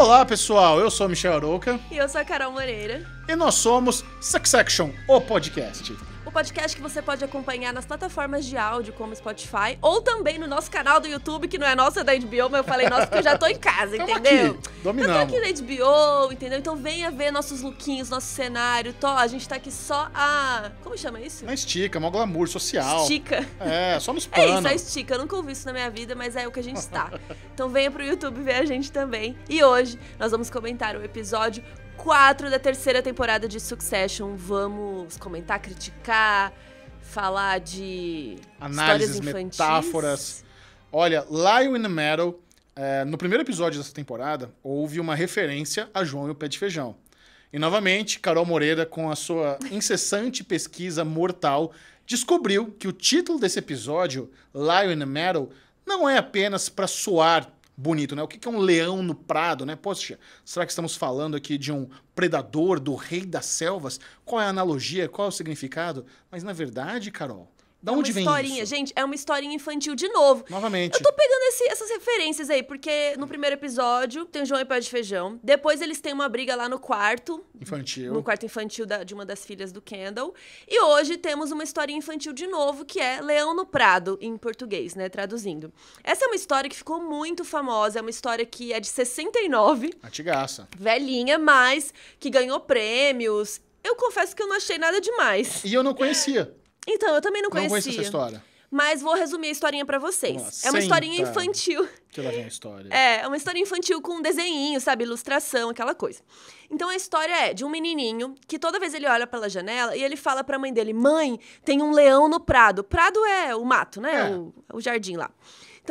Olá, pessoal. Eu sou Michel Arouca E eu sou a Carol Moreira. E nós somos Sex Action, o podcast o podcast que você pode acompanhar nas plataformas de áudio, como Spotify, ou também no nosso canal do YouTube, que não é nosso, é da HBO, mas eu falei nosso porque eu já tô em casa, entendeu? Aqui. Dominamos. Eu tô aqui na HBO, entendeu? Então venha ver nossos lookinhos, nosso cenário, tó, a gente tá aqui só a... como chama isso? Uma estica, mó glamour social. Estica. É, só nos panos. É isso, a estica. Eu nunca ouvi isso na minha vida, mas é o que a gente está. então venha pro YouTube ver a gente também. E hoje nós vamos comentar o episódio 4 da terceira temporada de Succession. Vamos comentar, criticar, falar de Análises, histórias infantis. metáforas. Olha, Lion in the Metal, é, no primeiro episódio dessa temporada, houve uma referência a João e o Pé de Feijão. E novamente, Carol Moreira, com a sua incessante pesquisa mortal, descobriu que o título desse episódio, Lion in the Metal, não é apenas para soar bonito, né? O que é um leão no prado, né? Poxa, será que estamos falando aqui de um predador, do rei das selvas? Qual é a analogia? Qual é o significado? Mas na verdade, Carol, da é onde vem historinha. Gente, é uma historinha infantil de novo. Novamente. Eu tô pegando esse, essas referências aí, porque no primeiro episódio tem o João e Pai de Feijão. Depois eles têm uma briga lá no quarto. Infantil. No quarto infantil da, de uma das filhas do Kendall. E hoje temos uma historinha infantil de novo, que é Leão no Prado, em português, né? Traduzindo. Essa é uma história que ficou muito famosa. É uma história que é de 69. Antigaça. Velhinha, mas que ganhou prêmios. Eu confesso que eu não achei nada demais. E eu não conhecia. Então, eu também não conhecia. Não conheço essa história. Mas vou resumir a historinha para vocês. Nossa, é uma historinha infantil. Que lá vem a história. É, é uma história infantil com um desenho, sabe? Ilustração, aquela coisa. Então a história é de um menininho que toda vez ele olha pela janela e ele fala pra mãe dele: Mãe, tem um leão no prado. Prado é o mato, né? É. O, o jardim lá.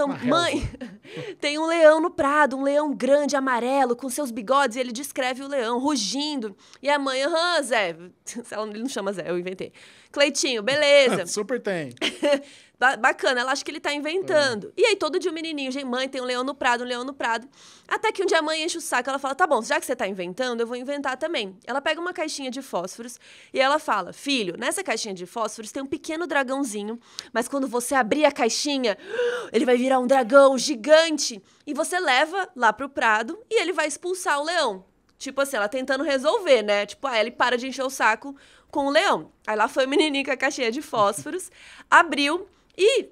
Então, Uma mãe, tem um leão no prado, um leão grande, amarelo, com seus bigodes, e ele descreve o leão rugindo. E a mãe, aham, Zé. Ele não chama Zé, eu inventei. Cleitinho, beleza. Super tem bacana, ela acha que ele tá inventando. Uhum. E aí todo dia o um menininho, gente, mãe, tem um leão no prado, um leão no prado. Até que um dia a mãe enche o saco, ela fala: "Tá bom, já que você tá inventando, eu vou inventar também". Ela pega uma caixinha de fósforos e ela fala: "Filho, nessa caixinha de fósforos tem um pequeno dragãozinho, mas quando você abrir a caixinha, ele vai virar um dragão gigante e você leva lá pro prado e ele vai expulsar o leão". Tipo assim, ela tentando resolver, né? Tipo, aí ele para de encher o saco com o leão. Aí lá foi o menininho com a caixinha de fósforos, abriu e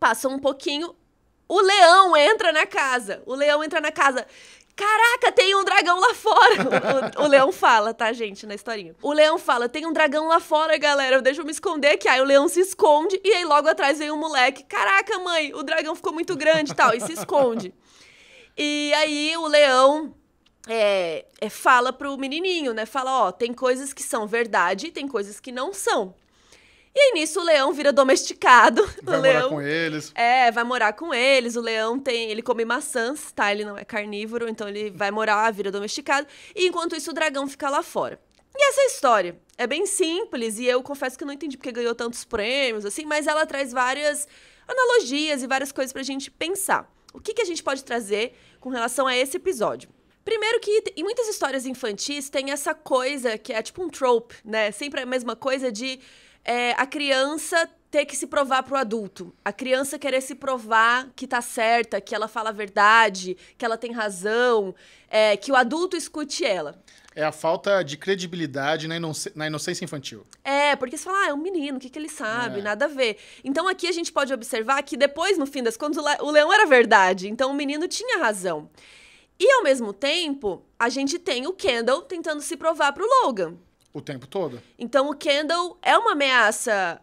passou um pouquinho, o leão entra na casa. O leão entra na casa. Caraca, tem um dragão lá fora! O, o, leão fala, tá, gente, na historinha. O leão fala: tem um dragão lá fora, galera, deixa eu me esconder aqui. Aí o leão se esconde e aí logo atrás vem o um moleque: Caraca, mãe, o dragão ficou muito grande e tal, e se esconde. E aí o leão é, é, fala pro menininho, né? Fala: Ó, tem coisas que são verdade e tem coisas que não são. E aí nisso o leão vira domesticado. Vai o morar com eles. É, vai morar com eles. O leão tem. Ele come maçãs, tá? Ele não é carnívoro, então ele vai morar, vira domesticado. E enquanto isso, o dragão fica lá fora. E essa é história é bem simples, e eu confesso que não entendi porque ganhou tantos prêmios, assim, mas ela traz várias analogias e várias coisas pra gente pensar. O que, que a gente pode trazer com relação a esse episódio? Primeiro que em muitas histórias infantis tem essa coisa que é tipo um trope, né? Sempre a mesma coisa de é, a criança ter que se provar para o adulto. A criança querer se provar que tá certa, que ela fala a verdade, que ela tem razão, é, que o adulto escute ela. É a falta de credibilidade na, inoc na inocência infantil. É, porque você fala, ah, é um menino, o que, que ele sabe? É. Nada a ver. Então aqui a gente pode observar que depois, no fim das contas, o, leão era verdade. Então o menino tinha razão. E ao mesmo tempo, a gente tem o Kendall tentando se provar para o Logan. O tempo todo. Então o Kendall é uma ameaça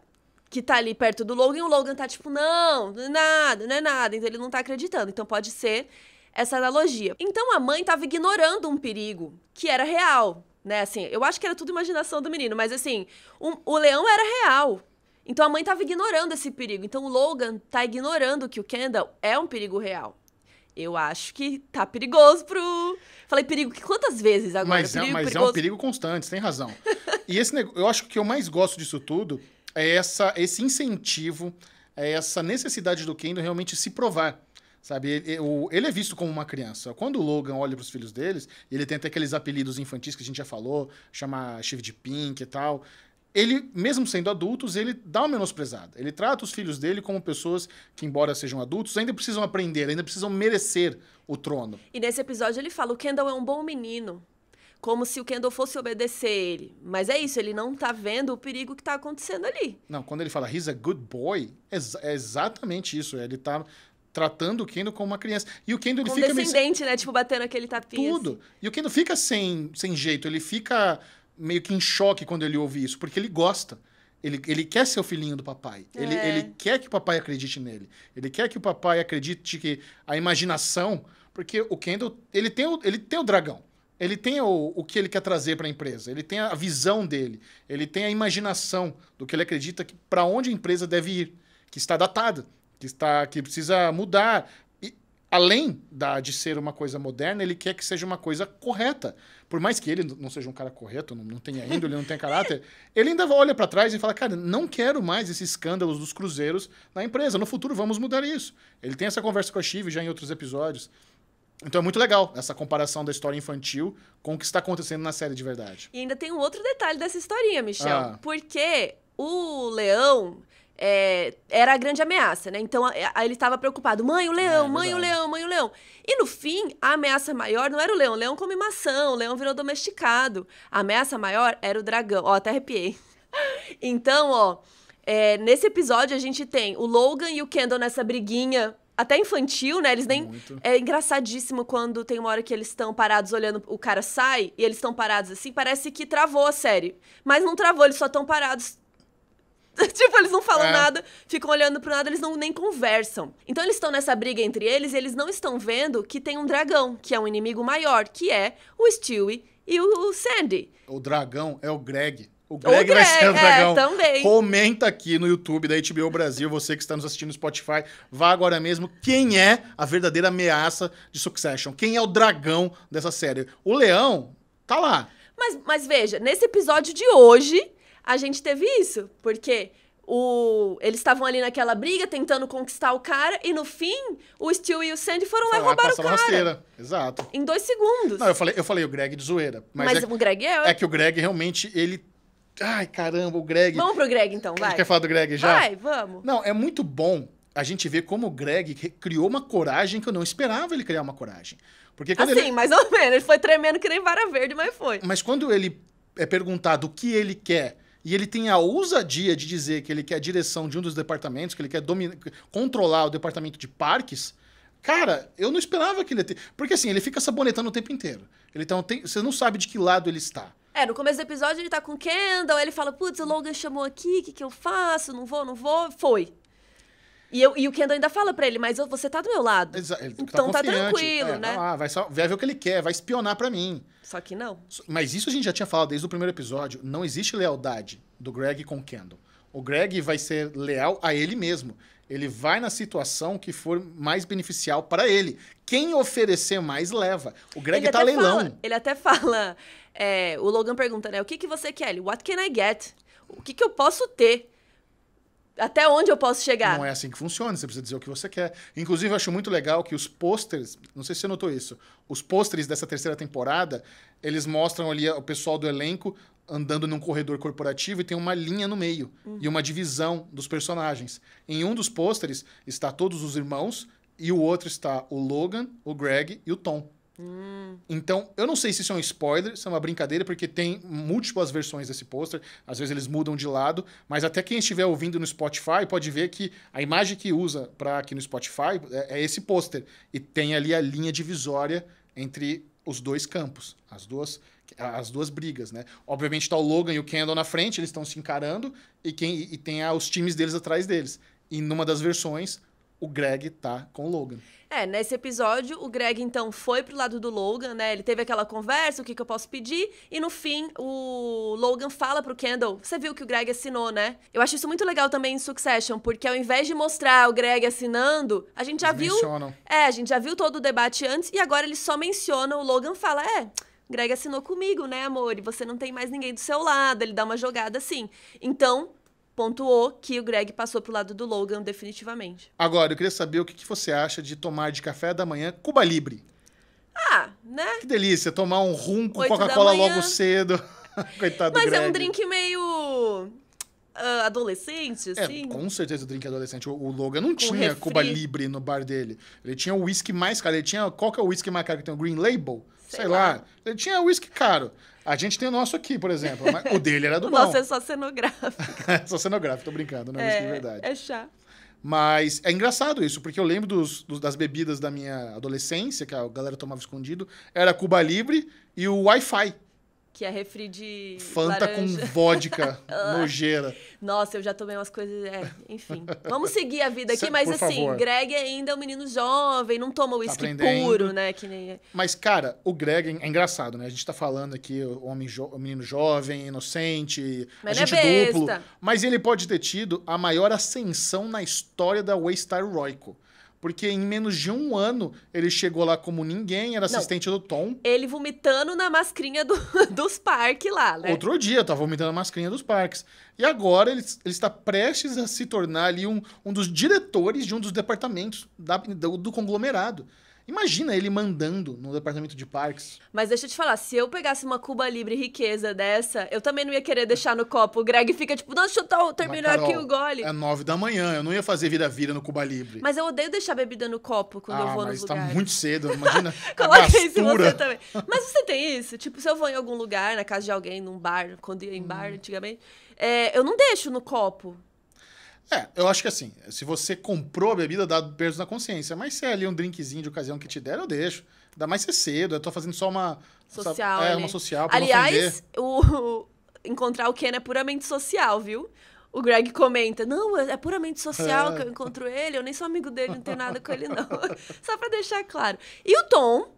que tá ali perto do Logan e o Logan tá tipo, não, não é nada, não é nada. Então ele não tá acreditando. Então pode ser essa analogia. Então a mãe tava ignorando um perigo que era real, né? Assim, eu acho que era tudo imaginação do menino, mas assim, um, o leão era real. Então a mãe tava ignorando esse perigo. Então o Logan tá ignorando que o Kendall é um perigo real. Eu acho que tá perigoso pro Falei perigo quantas vezes agora? Mas, é, perigo, é, mas é um perigo constante, tem razão. e esse negócio, eu acho que eu mais gosto disso tudo é essa, esse incentivo, é essa necessidade do Kendo realmente se provar. Sabe, ele, é visto como uma criança. Quando o Logan olha para os filhos deles, ele tem até aqueles apelidos infantis que a gente já falou, chamar Steve de Pink e tal ele, mesmo sendo adultos, ele dá uma menosprezada. Ele trata os filhos dele como pessoas que, embora sejam adultos, ainda precisam aprender, ainda precisam merecer o trono. E nesse episódio ele fala: o Kendall é um bom menino. Como se o Kendall fosse obedecer ele. Mas é isso, ele não tá vendo o perigo que tá acontecendo ali. Não, quando ele fala he's a good boy, é, é exatamente isso. Ele tá tratando o Kendall como uma criança. E o Kendall ele fica descendente, meio... né? Tipo, batendo aquele tapinha. Tudo. Assim. E o Kendall fica sem, sem jeito, ele fica meio que em choque quando ele ouve isso, porque ele gosta. Ele, ele quer ser o filhinho do papai. É. Ele, ele quer que o papai acredite nele. Ele quer que o papai acredite que a imaginação. Porque o Kendall, ele tem o, ele tem o dragão. Ele tem o, o que ele quer trazer para a empresa. Ele tem a visão dele. Ele tem a imaginação do que ele acredita que para onde a empresa deve ir, que está datada, que está que precisa mudar além da, de ser uma coisa moderna, ele quer que seja uma coisa correta. Por mais que ele não seja um cara correto, não, não tenha índole, não tenha caráter, ele ainda olha para trás e fala: cara, não quero mais esses escândalos dos cruzeiros na empresa. No futuro vamos mudar isso. Ele tem essa conversa com a Chive já em outros episódios. Então é muito legal essa comparação da história infantil com o que está acontecendo na série de verdade. E ainda tem um outro detalhe dessa historinha, Michel. Ah. Porque o leão é, era a grande ameaça, né? Então a, a, ele estava preocupado. Mãe, o leão, é, mãe, verdade. o leão, mãe, o leão. E no fim, a ameaça maior não era o leão. O leão come maçã, o leão virou domesticado. A ameaça maior era o dragão. Ó, até arrepiei. Então, ó, é, nesse episódio a gente tem o Logan e o Kendall nessa briguinha até infantil, né? Eles nem. Muito. É engraçadíssimo quando tem uma hora que eles estão parados olhando, o cara sai e eles estão parados assim. Parece que travou a série. Mas não travou, eles só estão parados tipo, eles não falam é. nada, ficam olhando pro nada, eles não nem conversam. Então eles estão nessa briga entre eles e eles não estão vendo que tem um dragão, que é um inimigo maior, que é o Stewie e o Sandy. O dragão é o Greg. O Greg, o Greg vai ser o é, dragão. É, também. Comenta aqui no YouTube da HBO Brasil, você que está nos assistindo no Spotify, vá agora mesmo quem é a verdadeira ameaça de Succession. Quem é o dragão dessa série? O leão tá lá. Mas, mas veja, nesse episódio de hoje, a gente teve isso, porque o, eles estavam ali naquela briga tentando conquistar o cara e no fim o Steel e o Sandy foram Falaram, lá roubar o cara. Rasteira. Exato. Em dois segundos. Não, eu falei, eu falei o Greg de zoeira. Mas, mas é, o Greg é. É que o Greg realmente ele Ai, caramba, o Greg. Vamos pro Greg então, vai. A gente quer falar do Greg já? Vai, vamos. Não, é muito bom a gente ver como o Greg criou uma coragem que eu não esperava ele criar uma coragem. Porque quando assim, ele... mais ou menos. Ele foi tremendo que nem vara verde, mas foi. Mas quando ele é perguntado o que ele quer e ele tem a ousadia de dizer que ele quer a direção de um dos departamentos, que ele quer controlar o departamento de parques, cara, eu não esperava que ele tenha. Porque assim, ele fica sabonetando o tempo inteiro. Ele tá um te... Você não sabe de que lado ele está. É, no começo do episódio ele tá com Kendall, ele fala, putz, o Logan chamou aqui, o que, que eu faço? Não vou, não vou. Foi. E, eu, e o Kendall ainda fala para ele, mas você tá do meu lado. Ele tá então tá, tá tranquilo, é, né? Ah, vai, só, vai ver o que ele quer, vai espionar para mim. Só que não. Mas isso a gente já tinha falado desde o primeiro episódio. Não existe lealdade do Greg com o Kendall. O Greg vai ser leal a ele mesmo. Ele vai na situação que for mais beneficial para ele. Quem oferecer mais leva. O Greg ele tá leilão. Fala, ele até fala. É, o Logan pergunta, né? O que, que você quer? Ele, What can I get? O que, que eu posso ter? Até onde eu posso chegar? Não é assim que funciona, você precisa dizer o que você quer. Inclusive, eu acho muito legal que os pôsteres, não sei se você notou isso, os pôsteres dessa terceira temporada, eles mostram ali o pessoal do elenco andando num corredor corporativo e tem uma linha no meio uhum. e uma divisão dos personagens. Em um dos pôsteres está todos os irmãos e o outro está o Logan, o Greg e o Tom. Hum. Então, eu não sei se isso é um spoiler, se é uma brincadeira, porque tem múltiplas versões desse pôster, às vezes eles mudam de lado, mas até quem estiver ouvindo no Spotify pode ver que a imagem que usa para aqui no Spotify é, é esse pôster. E tem ali a linha divisória entre os dois campos, as duas as duas brigas, né? Obviamente está o Logan e o Kendall na frente, eles estão se encarando e quem e tem os times deles atrás deles. E numa das versões, o Greg tá com o Logan. É, nesse episódio, o Greg então foi pro lado do Logan, né? Ele teve aquela conversa, o que, que eu posso pedir, e no fim o Logan fala pro Kendall: Você viu que o Greg assinou, né? Eu acho isso muito legal também em Succession, porque ao invés de mostrar o Greg assinando, a gente já eles viu. Mencionam. É, a gente já viu todo o debate antes, e agora ele só menciona. o Logan fala: É. Greg assinou comigo, né, amor? E você não tem mais ninguém do seu lado. Ele dá uma jogada assim. Então, pontuou que o Greg passou pro lado do Logan definitivamente. Agora, eu queria saber o que, você acha de tomar de café da manhã Cuba Libre. Ah, né? Que delícia, tomar um rum com Coca-Cola logo cedo. Coitado Mas do Greg. é um drink meio... Uh, adolescente, é, assim? É, com certeza o drink adolescente. O, o Logan não com tinha refri. Cuba Libre no bar dele. Ele tinha o whisky mais caro. Ele tinha... Qual que é o whisky mais caro que tem? O Green Label? Sei, sei lá. lá. Ele tinha uísque caro. A gente tem o nosso aqui, por exemplo. o dele era do o bom. Nossa, é só cenográfico. é só cenográfico, tô brincando, não é, é de verdade. É chá. Mas é engraçado isso, porque eu lembro dos, dos, das bebidas da minha adolescência, que a galera tomava escondido, era Cuba Libre e o Wi-Fi. Que é refri de. Fanta laranja. com vodka, ah. nojeira. Nossa, eu já tomei umas coisas. É, enfim. Vamos seguir a vida aqui, Cê, mas assim, favor. Greg é ainda é um menino jovem, não toma uísque tá puro, né? Que nem... É. Mas, cara, o Greg é engraçado, né? A gente tá falando aqui, homem jo... menino jovem, inocente, mas agente é duplo. Mas ele pode ter tido a maior ascensão na história da Waystar Royco. Porque em menos de um ano ele chegou lá como ninguém, era assistente Não. do Tom. Ele vomitando na mascrinha do, dos parques lá, né? Outro dia, estava vomitando na mascrinha dos parques. E agora ele, ele está prestes a se tornar ali um, um dos diretores de um dos departamentos da, do, do conglomerado. Imagina ele mandando no departamento de parques. Mas deixa eu te falar, se eu pegasse uma Cuba Libre riqueza dessa, eu também não ia querer deixar no copo. O Greg fica tipo, não, deixa eu terminar Carol, aqui o gole. É nove da manhã, eu não ia fazer vira-vira no Cuba Libre. Mas eu odeio deixar bebida no copo quando ah, eu vou no lugar. Mas tá muito cedo, imagina. Coloca isso você também. Mas você tem isso? Tipo, se eu vou em algum lugar, na casa de alguém, num bar, quando ia em hum. bar antigamente, é, eu não deixo no copo. É, eu acho que assim, se você comprou a bebida, dá peso na consciência. Mas se é ali um drinkzinho de ocasião que te der, eu deixo. Ainda mais ser é cedo, eu tô fazendo só uma. Social. é, uma né? social. Pra Aliás, o, encontrar o Ken é puramente social, viu? O Greg comenta: não, é, é puramente social é. que eu encontro ele, eu nem sou amigo dele, não tenho nada com ele, não. Só pra deixar claro. E o Tom,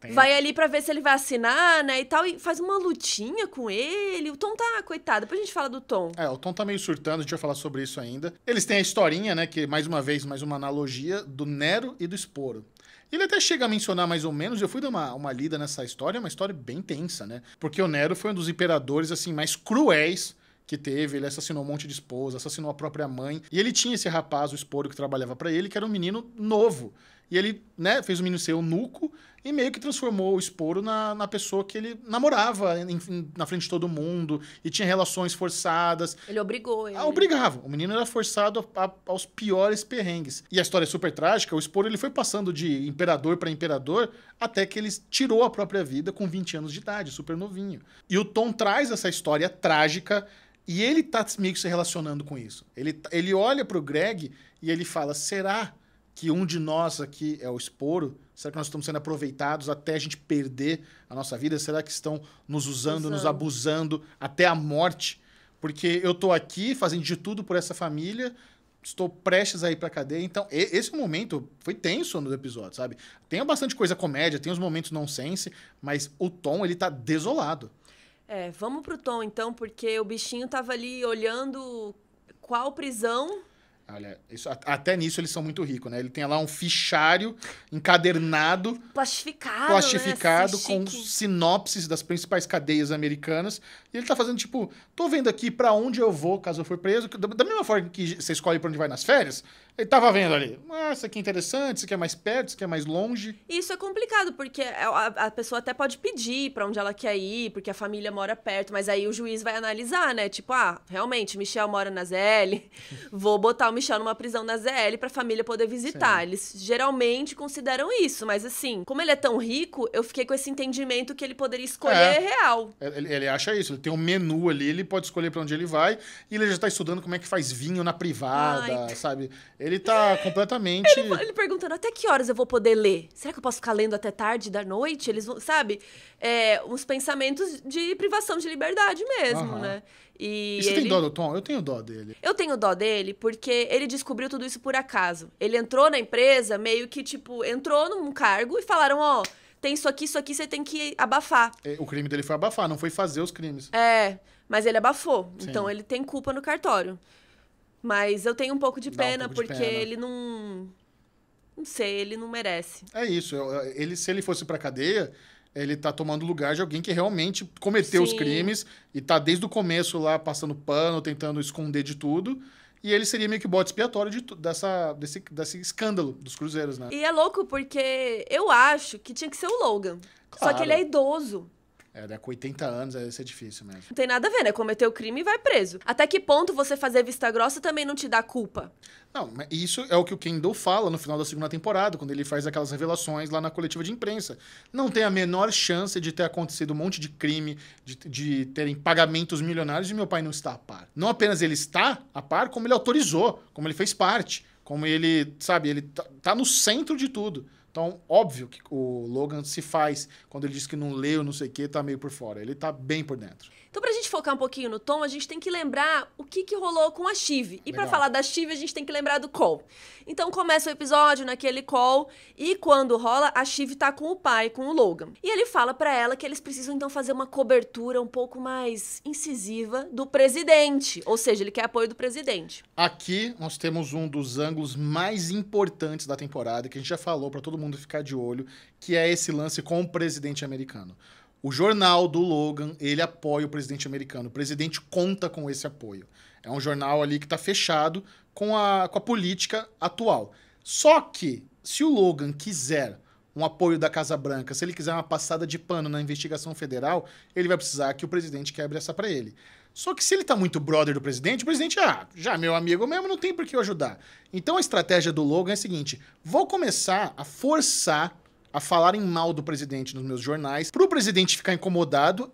tem... Vai ali para ver se ele vai assinar, né? E tal, e faz uma lutinha com ele. O Tom tá, coitado. Depois a gente fala do Tom. É, o Tom tá meio surtando, a gente vai falar sobre isso ainda. Eles têm a historinha, né? Que, mais uma vez, mais uma analogia do Nero e do Esporo. Ele até chega a mencionar mais ou menos, eu fui dar uma, uma lida nessa história, é uma história bem tensa, né? Porque o Nero foi um dos imperadores, assim, mais cruéis que teve, ele assassinou um monte de esposa, assassinou a própria mãe, e ele tinha esse rapaz, o Esporo, que trabalhava para ele, que era um menino novo. E ele, né, fez o menino ser eunuco, e meio que transformou o Esporo na, na pessoa que ele namorava em, na frente de todo mundo e tinha relações forçadas. Ele obrigou ele. Ah, obrigava. O menino era forçado a, a, aos piores perrengues. E a história é super trágica. O Esporo ele foi passando de imperador para imperador até que ele tirou a própria vida com 20 anos de idade, super novinho. E o Tom traz essa história trágica e ele tá meio que se relacionando com isso. Ele, tá, ele olha pro Greg e ele fala: será que um de nós aqui é o Esporo? Será que nós estamos sendo aproveitados até a gente perder a nossa vida? Será que estão nos usando, usando. nos abusando até a morte? Porque eu estou aqui fazendo de tudo por essa família, estou prestes a ir a cadeia. Então, esse é momento foi tenso no episódio, sabe? Tem bastante coisa comédia, tem os momentos nonsense, mas o Tom, ele tá desolado. É, vamos pro Tom então, porque o bichinho tava ali olhando qual prisão Olha, isso, até nisso eles são muito ricos, né? Ele tem lá um fichário encadernado. Plastificado. Né? Plastificado né? com sinopses das principais cadeias americanas e ele tá fazendo tipo, tô vendo aqui para onde eu vou caso eu for preso. Da mesma forma que você escolhe para onde vai nas férias, ele tava vendo ali. Ah, isso aqui é interessante, isso aqui é mais perto, isso aqui é mais longe. Isso é complicado, porque é, a, a pessoa até pode pedir para onde ela quer ir, porque a família mora perto, mas aí o juiz vai analisar, né? Tipo, ah, realmente, Michel mora na ZL, vou botar o Michel numa prisão na ZL pra família poder visitar. Sim. Eles geralmente consideram isso, mas assim, como ele é tão rico, eu fiquei com esse entendimento que ele poderia escolher é. real. Ele, ele acha isso, tem um menu ali, ele pode escolher para onde ele vai e ele já tá estudando como é que faz vinho na privada, Ai. sabe? Ele tá completamente. Ele, ele, perguntando até que horas eu vou poder ler? Será que eu posso ficar lendo até tarde da noite? Eles vão, sabe? É, uns pensamentos de privação de liberdade mesmo, uhum. né? E, e você ele... tem dó do Tom? Eu tenho dó dele. Eu tenho dó dele porque ele descobriu tudo isso por acaso. Ele entrou na empresa meio que, tipo, entrou num cargo e falaram, ó. Oh, tem isso aqui, isso aqui, você tem que abafar. É, o crime dele foi abafar, não foi fazer os crimes. É, mas ele abafou. Sim. Então ele tem culpa no cartório. Mas eu tenho um pouco de pena, um pouco porque de pena. ele não. Não sei, ele não merece. É isso. Ele, se ele fosse pra cadeia, ele tá tomando lugar de alguém que realmente cometeu Sim. os crimes e tá desde o começo lá passando pano, tentando esconder de tudo. E ele seria meio que bote expiatório de, dessa, desse, desse escândalo dos cruzeiros, né? E é louco porque eu acho que tinha que ser o Logan. Claro. Só que ele é idoso. É, né, com 80 anos é, ia ser é difícil mesmo. Não tem nada a ver, né? Cometeu crime e vai preso. Até que ponto você fazer vista grossa também não te dá culpa? Não, isso é o que o Kendall fala no final da segunda temporada, quando ele faz aquelas revelações lá na coletiva de imprensa. Não tem a menor chance de ter acontecido um monte de crime, de, de terem pagamentos milionários e meu pai não está a par. Não apenas ele está a par, como ele autorizou, como ele fez parte, como ele, sabe, ele tá, tá no centro de tudo. Então, óbvio que o Logan se faz quando ele diz que não leu, não sei o quê, tá meio por fora. Ele tá bem por dentro. Então, pra gente focar um pouquinho no Tom, a gente tem que lembrar o que, que rolou com a Chive. E para falar da Chive, a gente tem que lembrar do Cole. Então, começa o episódio naquele Cole, e quando rola, a Chive tá com o pai, com o Logan. E ele fala para ela que eles precisam, então, fazer uma cobertura um pouco mais incisiva do presidente. Ou seja, ele quer apoio do presidente. Aqui, nós temos um dos ângulos mais importantes da temporada, que a gente já falou para todo mundo ficar de olho, que é esse lance com o presidente americano. O jornal do Logan, ele apoia o presidente americano. O presidente conta com esse apoio. É um jornal ali que está fechado com a, com a política atual. Só que, se o Logan quiser um apoio da Casa Branca, se ele quiser uma passada de pano na investigação federal, ele vai precisar que o presidente quebre essa para ele. Só que se ele tá muito brother do presidente, o presidente, ah, já meu amigo mesmo, não tem por que eu ajudar. Então a estratégia do Logan é a seguinte: vou começar a forçar a falarem mal do presidente nos meus jornais, para o presidente ficar incomodado,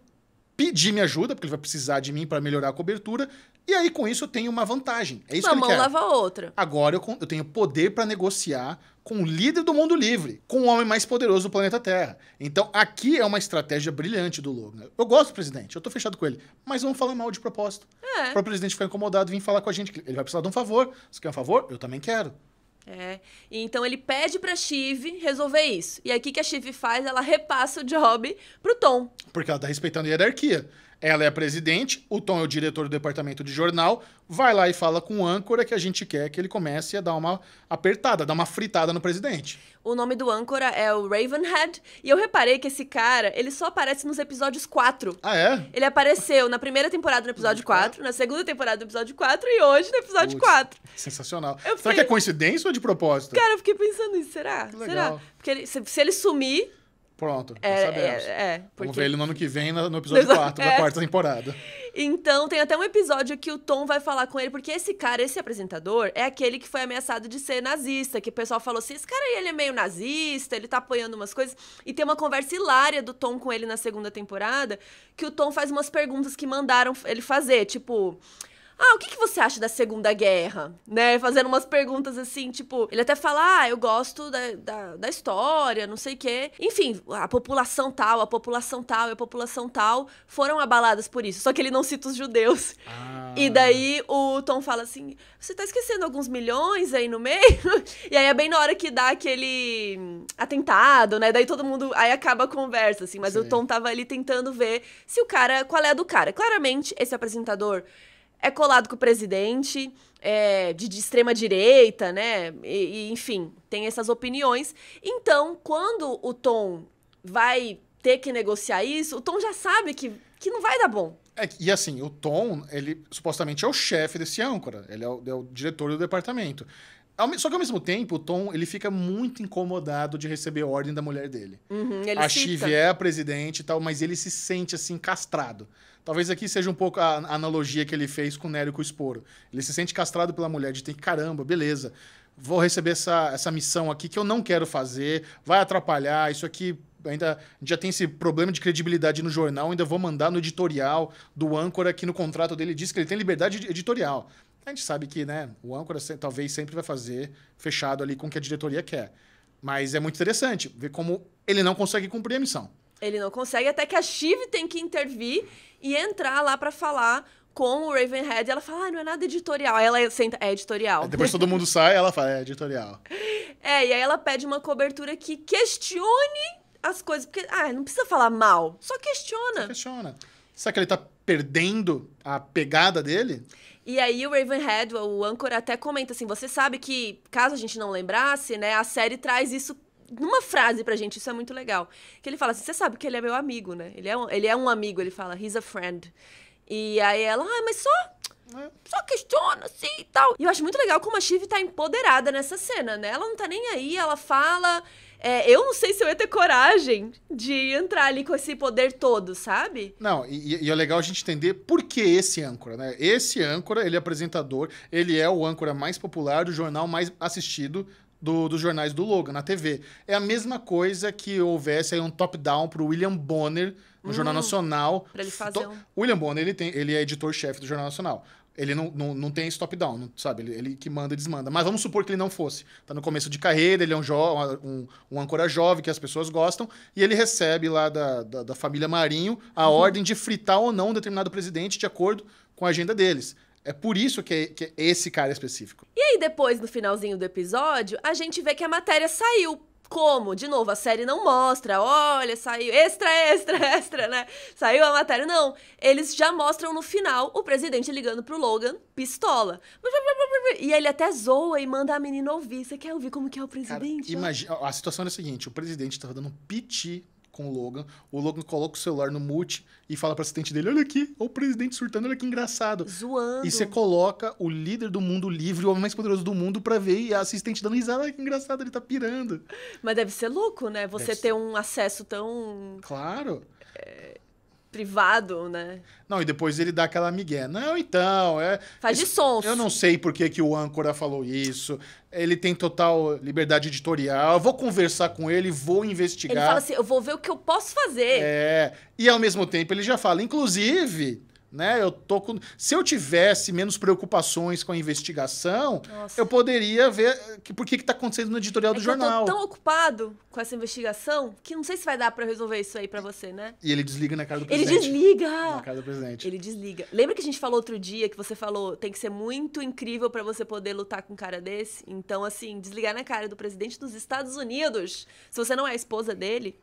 pedir minha ajuda, porque ele vai precisar de mim para melhorar a cobertura, e aí com isso eu tenho uma vantagem. É isso uma que ele mão quer. lava a outra. Agora eu, eu tenho poder para negociar com o líder do mundo livre, com o homem mais poderoso do planeta Terra. Então aqui é uma estratégia brilhante do Logan. Eu gosto do presidente, eu tô fechado com ele, mas vamos falar mal de propósito. É. Para o presidente ficar incomodado, vir falar com a gente, ele vai precisar de um favor. Você quer um favor? Eu também quero. É. E então ele pede pra Chive resolver isso. E aí o que, que a Chive faz? Ela repassa o job pro Tom. Porque ela tá respeitando a hierarquia. Ela é a presidente, o Tom é o diretor do departamento de jornal, vai lá e fala com o âncora que a gente quer que ele comece a dar uma apertada, dar uma fritada no presidente. O nome do âncora é o Ravenhead, e eu reparei que esse cara, ele só aparece nos episódios 4. Ah, é? Ele apareceu na primeira temporada no episódio 4, na segunda temporada no episódio 4 e hoje no episódio Putz, 4. Sensacional. Fiquei... Será que é coincidência ou de propósito? Cara, eu fiquei pensando nisso, será? Será? Porque ele, se, se ele sumir, Pronto, é, é, sabemos. É, é, porque... Vamos ver ele no ano que vem, no episódio 4 da é. quarta temporada. Então, tem até um episódio que o Tom vai falar com ele, porque esse cara, esse apresentador, é aquele que foi ameaçado de ser nazista, que o pessoal falou assim, esse cara aí, ele é meio nazista, ele tá apoiando umas coisas, e tem uma conversa hilária do Tom com ele na segunda temporada, que o Tom faz umas perguntas que mandaram ele fazer, tipo ah, o que, que você acha da Segunda Guerra? Né? Fazendo umas perguntas assim, tipo, ele até fala, ah, eu gosto da, da, da história, não sei o quê. Enfim, a população tal, a população tal e a população tal foram abaladas por isso. Só que ele não cita os judeus. Ah. E daí o Tom fala assim: você tá esquecendo alguns milhões aí no meio? e aí é bem na hora que dá aquele atentado, né? Daí todo mundo. Aí acaba a conversa, assim. Mas o Tom tava ali tentando ver se o cara. Qual é a do cara? Claramente, esse apresentador é colado com o presidente, é, de, de, extrema direita, né? E, e, enfim, tem essas opiniões. Então, quando o Tom vai ter que negociar isso, o Tom já sabe que, que não vai dar bom. É, e assim, o Tom, ele supostamente é o chefe desse âncora, ele é o, é o diretor do departamento. Só que ao mesmo tempo, o Tom ele fica muito incomodado de receber ordem da mulher dele. Uhum, a Chive é a presidente e tal, mas ele se sente assim castrado. Talvez aqui seja um pouco a analogia que ele fez com o Nero e com o Esporo. Ele se sente castrado pela mulher de ter caramba, beleza. Vou receber essa, essa missão aqui que eu não quero fazer, vai atrapalhar, isso aqui ainda já tem esse problema de credibilidade no jornal, ainda vou mandar no editorial do âncora que no contrato dele diz que ele tem liberdade editorial. A gente sabe que né, o âncora talvez sempre vai fazer fechado ali com o que a diretoria quer. Mas é muito interessante ver como ele não consegue cumprir a missão. Ele não consegue, até que a Shiv tem que intervir e entrar lá para falar com o Ravenhead. ela fala, ah, não é nada editorial. Aí ela senta, é editorial. Aí depois todo mundo sai ela fala, é editorial. É, e aí ela pede uma cobertura que questione as coisas. Porque, ah, não precisa falar mal, só questiona. Só questiona. Será que ele tá perdendo a pegada dele? E aí o Raven Redwell, o Anchor, até comenta assim: você sabe que, caso a gente não lembrasse, né, a série traz isso numa frase pra gente, isso é muito legal. Que ele fala assim: você sabe que ele é meu amigo, né? Ele é um, ele é um amigo, ele fala, he's a friend. E aí ela, ah, mas só. É. Só questiona, assim e tal. E eu acho muito legal como a Shiv tá empoderada nessa cena, né? Ela não tá nem aí, ela fala, é, eu não sei se eu ia ter coragem de entrar ali com esse poder todo, sabe? Não, e, e, é legal a gente entender por que esse âncora, né? Esse âncora, ele é apresentador, ele é o âncora mais popular do jornal mais assistido do, dos jornais do Logan, na TV. É a mesma coisa que houvesse aí um top-down pro William Bonner no hum, Jornal Nacional. Pra ele fazer um... William Bonner, ele, tem, ele é editor-chefe do Jornal Nacional. Ele não, não, não tem esse top-down, sabe? Ele, ele, que manda e desmanda. Mas vamos supor que ele não fosse. Tá no começo de carreira, ele é um, um, um âncora jovem que as pessoas gostam, e ele recebe lá da, da, da família Marinho a uhum. ordem de fritar ou não um determinado presidente de acordo com a agenda deles. É por isso que é, que é esse cara específico. E aí, depois, no finalzinho do episódio, a gente vê que a matéria saiu como? De novo, a série não mostra, olha, saiu extra, extra, extra, né? Saiu a matéria. Não, eles já mostram no final o presidente ligando pro Logan, pistola. E ele até zoa e manda a menina ouvir. Você quer ouvir como que é o presidente? Cara, imagina, a situação é a seguinte, o presidente tava tá dando um piti com o Logan. O Logan coloca o celular no mute e fala para assistente dele: Olha aqui, olha o presidente surtando, olha que engraçado. Zoando. E você coloca o líder do mundo livre, o homem mais poderoso do mundo, para ver e a assistente dando risada: Olha que engraçado, ele tá pirando. Mas deve ser louco, né? Você deve ter ser. um acesso tão. Claro. É privado, né? Não, e depois ele dá aquela migué. Não, então, é. Faz de sons. Eu não sei por que, que o âncora falou isso. Ele tem total liberdade editorial. Eu vou conversar com ele, vou investigar. Ele fala assim: eu vou ver o que eu posso fazer. É. E ao mesmo tempo ele já fala, inclusive, né? Eu tô com... Se eu tivesse menos preocupações com a investigação, Nossa. eu poderia ver que, por que está acontecendo no editorial é do jornal. Eu tô tão ocupado com essa investigação que não sei se vai dar para resolver isso aí para você, né? E ele desliga na cara do presidente. Ele desliga! Na cara do presidente. Ele desliga. Lembra que a gente falou outro dia que você falou tem que ser muito incrível para você poder lutar com um cara desse? Então, assim, desligar na cara do presidente dos Estados Unidos, se você não é a esposa dele.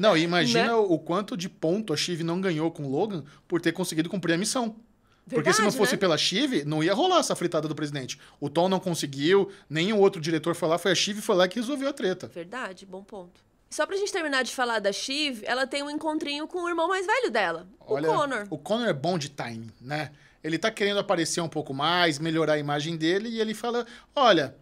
Não, imagina né? o quanto de ponto a Chive não ganhou com o Logan por ter conseguido conseguido cumprir a missão. Verdade, Porque se não fosse né? pela Chive, não ia rolar essa fritada do presidente. O Tom não conseguiu, nenhum outro diretor foi lá, foi a Chive foi lá que resolveu a treta. Verdade, bom ponto. Só pra gente terminar de falar da Shiv, ela tem um encontrinho com o irmão mais velho dela, Olha, o Connor. O Connor é bom de time, né? Ele tá querendo aparecer um pouco mais, melhorar a imagem dele, e ele fala: Olha,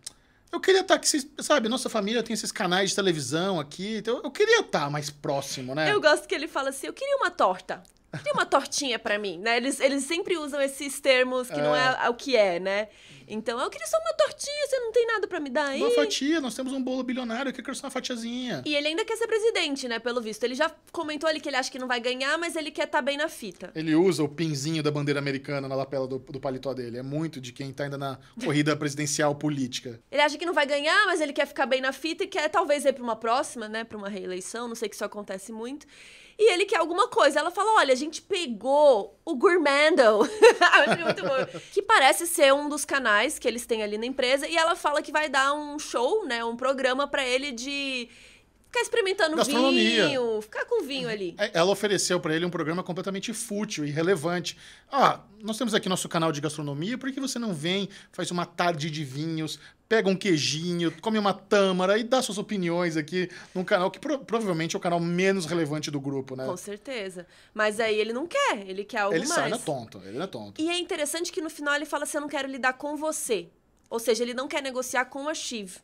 eu queria estar tá aqui, sabe? Nossa família tem esses canais de televisão aqui, então eu queria estar tá mais próximo, né? Eu gosto que ele fala assim: Eu queria uma torta. Tem uma tortinha para mim, né? Eles, eles sempre usam esses termos que é. não é o que é, né? Então, eu queria só uma tortinha, você não tem nada para me dar aí? Uma fatia, nós temos um bolo bilionário, eu quero só uma fatiazinha. E ele ainda quer ser presidente, né? Pelo visto. Ele já comentou ali que ele acha que não vai ganhar, mas ele quer estar tá bem na fita. Ele usa o pinzinho da bandeira americana na lapela do, do paletó dele. É muito de quem tá ainda na corrida presidencial política. Ele acha que não vai ganhar, mas ele quer ficar bem na fita e quer talvez ir pra uma próxima, né? Pra uma reeleição, não sei que isso acontece muito e ele quer alguma coisa. Ela fala: olha, a gente pegou o Gourmando. Ah, é muito bom. Que parece ser um dos canais que eles têm ali na empresa. E ela fala que vai dar um show, né? Um programa para ele de ficar experimentando vinho, ficar com vinho ali. É, ela ofereceu para ele um programa completamente fútil, e irrelevante. Ah, nós temos aqui nosso canal de gastronomia, por que você não vem, faz uma tarde de vinhos, pega um queijinho, come uma tâmara e dá suas opiniões aqui num canal que pro, provavelmente é o canal menos relevante do grupo, né? Com certeza. Mas aí ele não quer, ele quer algo ele mais. Sai, ele é tonto, ele é tonto. E é interessante que no final ele fala assim, eu não quero lidar com você. Ou seja, ele não quer negociar com a Shiv.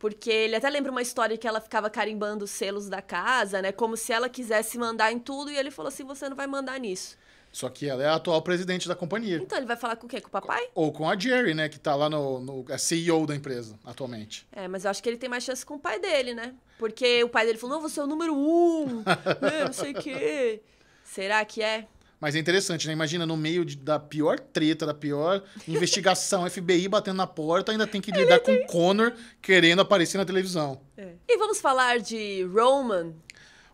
Porque ele até lembra uma história que ela ficava carimbando os selos da casa, né? Como se ela quisesse mandar em tudo, e ele falou assim: você não vai mandar nisso. Só que ela é a atual presidente da companhia. Então ele vai falar com o quê? Com o papai? Ou com a Jerry, né? Que tá lá no, no é CEO da empresa atualmente. É, mas eu acho que ele tem mais chance com o pai dele, né? Porque o pai dele falou: não, você é o número um, né, não sei o quê. Será que é? Mas é interessante, né? Imagina, no meio de, da pior treta, da pior investigação, FBI batendo na porta, ainda tem que lidar tem... com o Connor querendo aparecer na televisão. É. E vamos falar de Roman,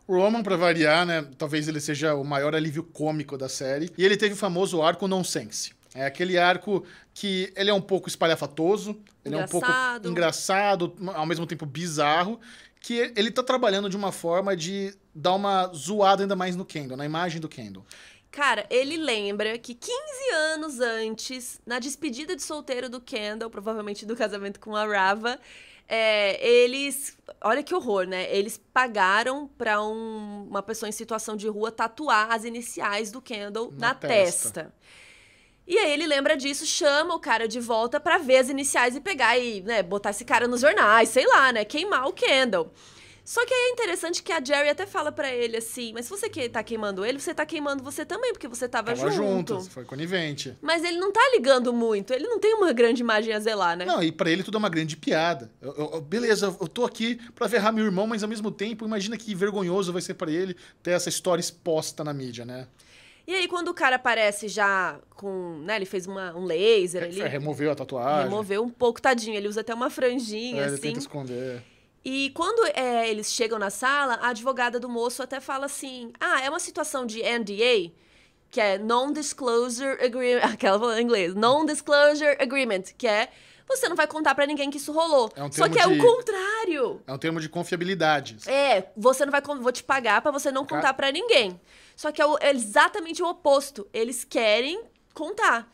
Roman, para variar, né? Talvez ele seja o maior alívio cômico da série. E ele teve o famoso arco nonsense. É aquele arco que ele é um pouco espalhafatoso, ele engraçado. é um pouco engraçado, ao mesmo tempo bizarro, que ele tá trabalhando de uma forma de dar uma zoada ainda mais no Kendall, na imagem do Kendall. Cara, ele lembra que 15 anos antes, na despedida de solteiro do Kendall, provavelmente do casamento com a Rava, é, eles. Olha que horror, né? Eles pagaram pra um, uma pessoa em situação de rua tatuar as iniciais do Kendall na, na testa. testa. E aí ele lembra disso, chama o cara de volta pra ver as iniciais e pegar e, né, botar esse cara nos jornais, sei lá, né? Queimar o Kendall. Só que aí é interessante que a Jerry até fala para ele assim, mas se você que tá queimando ele, você tá queimando você também, porque você tava, tava junto. junto. Foi conivente. Mas ele não tá ligando muito, ele não tem uma grande imagem a zelar, né? Não, e para ele tudo é uma grande piada. Eu, eu, beleza, eu tô aqui para ferrar meu irmão, mas ao mesmo tempo, imagina que vergonhoso vai ser para ele ter essa história exposta na mídia, né? E aí, quando o cara aparece já com. Né, ele fez uma, um laser é, ali. É, removeu a tatuagem. Removeu um pouco, tadinho. Ele usa até uma franjinha, é, assim. Ele tenta esconder. E quando é, eles chegam na sala, a advogada do moço até fala assim: Ah, é uma situação de NDA, que é Non-Disclosure Agreement. Aquela falando em inglês: Non-Disclosure Agreement, que é você não vai contar para ninguém que isso rolou. É um Só que é de... o contrário. É um termo de confiabilidade. É, você não vai. Vou te pagar para você não contar para ninguém. Só que é, o, é exatamente o oposto. Eles querem contar.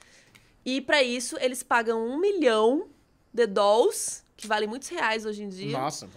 E para isso, eles pagam um milhão de dólares que vale muitos reais hoje em dia. Nossa.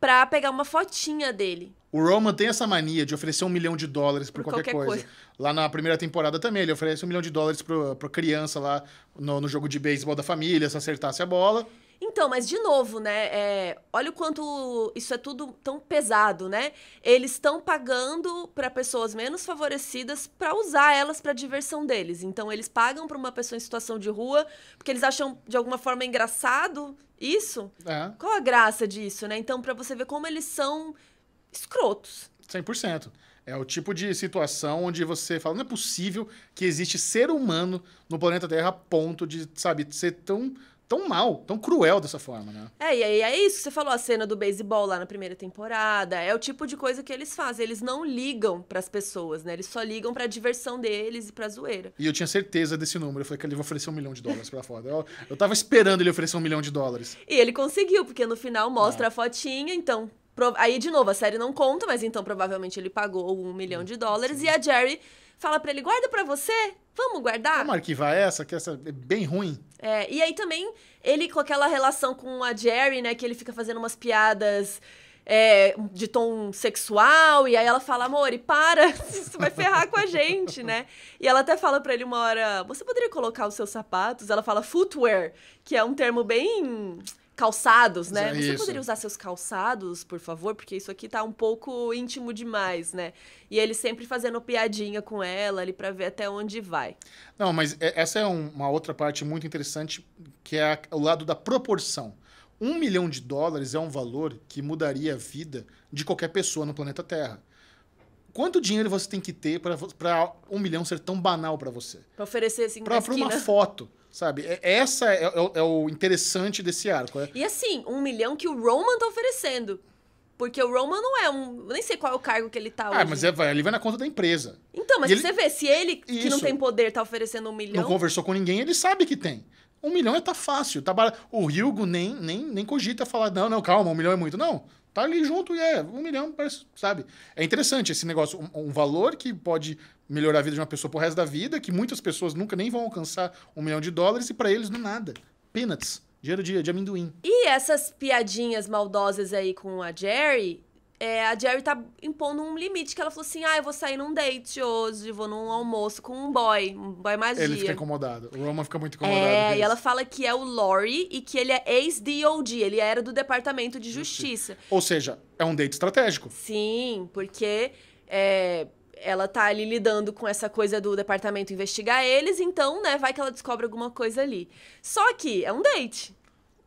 Pra pegar uma fotinha dele. O Roman tem essa mania de oferecer um milhão de dólares por, por qualquer, qualquer coisa. coisa. Lá na primeira temporada também, ele oferece um milhão de dólares pra criança lá no, no jogo de beisebol da família, se acertasse a bola. Então, mas de novo, né? É, olha o quanto isso é tudo tão pesado, né? Eles estão pagando para pessoas menos favorecidas para usar elas para diversão deles. Então, eles pagam para uma pessoa em situação de rua porque eles acham de alguma forma engraçado isso. É. Qual a graça disso, né? Então, para você ver como eles são escrotos. 100%. É o tipo de situação onde você fala, não é possível que existe ser humano no planeta Terra a ponto de, sabe, ser tão tão mal, tão cruel dessa forma, né? É, e aí é isso. Você falou a cena do beisebol lá na primeira temporada. É o tipo de coisa que eles fazem. Eles não ligam para as pessoas, né? Eles só ligam para a diversão deles e pra zoeira. E eu tinha certeza desse número. Eu falei que ele vai oferecer um milhão de dólares pra foda. Eu, eu tava esperando ele oferecer um milhão de dólares. E ele conseguiu, porque no final mostra ah. a fotinha, então. Aí, de novo, a série não conta, mas então provavelmente ele pagou um milhão hum, de dólares. Sim. E a Jerry fala para ele, guarda para você, vamos guardar? Vamos arquivar essa, que essa é bem ruim. É, e aí também ele com aquela relação com a Jerry, né, que ele fica fazendo umas piadas é, de tom sexual, e aí ela fala, amor, e para, isso vai ferrar com a gente, né? E ela até fala para ele uma hora, você poderia colocar os seus sapatos? Ela fala footwear, que é um termo bem calçados, né? Você poderia usar seus calçados, por favor? Porque isso aqui tá um pouco íntimo demais, né? E ele sempre fazendo piadinha com ela ali para ver até onde vai. Não, mas é, essa é uma outra parte muito interessante, que é o lado da proporção. Um milhão de dólares é um valor que mudaria a vida de qualquer pessoa no planeta Terra quanto dinheiro você tem que ter para um milhão ser tão banal para você? Para oferecer assim para uma foto. Sabe? É, é, essa é, é, é, o interessante desse arco. É. E assim, um milhão que o Roman tá oferecendo. Porque o Roman não é um. nem sei qual é o cargo que ele tá ah, hoje. Ah, mas é, vai, ele vai na conta da empresa. Então, mas ele... você vê, se ele Isso. que não tem poder tá oferecendo um milhão. Não conversou com ninguém, ele sabe que tem. Um milhão é tá fácil. Tá barato. O Hugo nem, nem, nem cogita falar, não, não, calma, um milhão é muito. Não. Tá ali junto e é, um milhão, sabe? É interessante esse negócio. Um, um valor que pode melhorar a vida de uma pessoa pro resto da vida, que muitas pessoas nunca nem vão alcançar um milhão de dólares, e para eles não nada. Peanuts. Dinheiro de, de amendoim. E essas piadinhas maldosas aí com a Jerry, é, a Jerry tá impondo um limite, que ela falou assim, ah, eu vou sair num date hoje, vou num almoço com um boy, um boy mais Ele fica incomodado, o Roman fica muito incomodado. É, e ela fala que é o Lori e que ele é ex-DOD, ele era do Departamento de Justiça. Justiça. Ou seja, é um date estratégico. Sim, porque... É, ela tá ali lidando com essa coisa do departamento investigar eles, então, né, vai que ela descobre alguma coisa ali. Só que é um date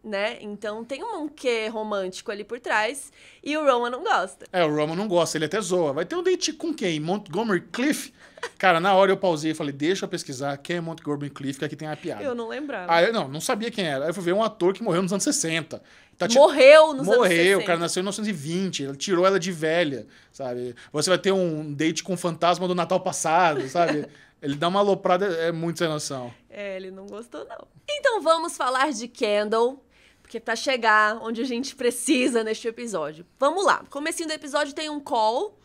né? Então tem um quê romântico ali por trás e o Roman não gosta. É, o Roman não gosta, ele até zoa. Vai ter um date com quem? Montgomery Cliff? Cara, na hora eu pausei e falei, deixa eu pesquisar quem é Montgomery Cliff, que aqui tem uma piada. Eu não lembrava. Ah, eu não, não sabia quem era. Aí eu fui ver um ator que morreu nos anos 60. Tá, tipo, morreu nos morreu, anos 60. Morreu, o cara nasceu em 1920, ele tirou ela de velha, sabe? Você vai ter um date com o fantasma do Natal passado, sabe? Ele dá uma aloprada, é muito sem noção. É, ele não gostou, não. Então vamos falar de Kendall, que é para chegar onde a gente precisa neste episódio. Vamos lá. Comecinho do episódio tem um call.